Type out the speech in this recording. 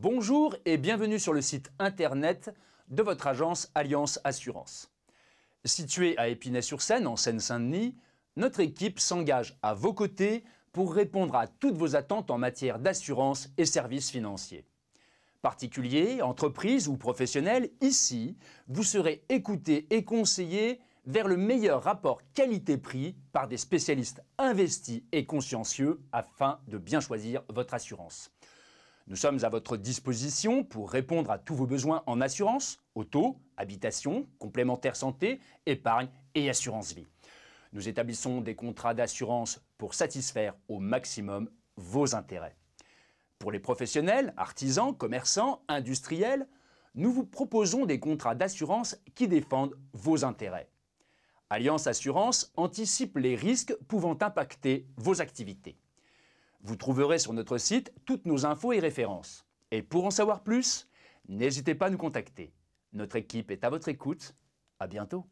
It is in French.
Bonjour et bienvenue sur le site internet de votre agence Alliance Assurance. Située à Épinay-sur-Seine, en Seine-Saint-Denis, notre équipe s'engage à vos côtés pour répondre à toutes vos attentes en matière d'assurance et services financiers. Particuliers, entreprises ou professionnels, ici, vous serez écoutés et conseillés vers le meilleur rapport qualité-prix par des spécialistes investis et consciencieux afin de bien choisir votre assurance. Nous sommes à votre disposition pour répondre à tous vos besoins en assurance, auto, habitation, complémentaire santé, épargne et assurance vie. Nous établissons des contrats d'assurance pour satisfaire au maximum vos intérêts. Pour les professionnels, artisans, commerçants, industriels, nous vous proposons des contrats d'assurance qui défendent vos intérêts. Alliance Assurance anticipe les risques pouvant impacter vos activités. Vous trouverez sur notre site toutes nos infos et références. Et pour en savoir plus, n'hésitez pas à nous contacter. Notre équipe est à votre écoute. À bientôt.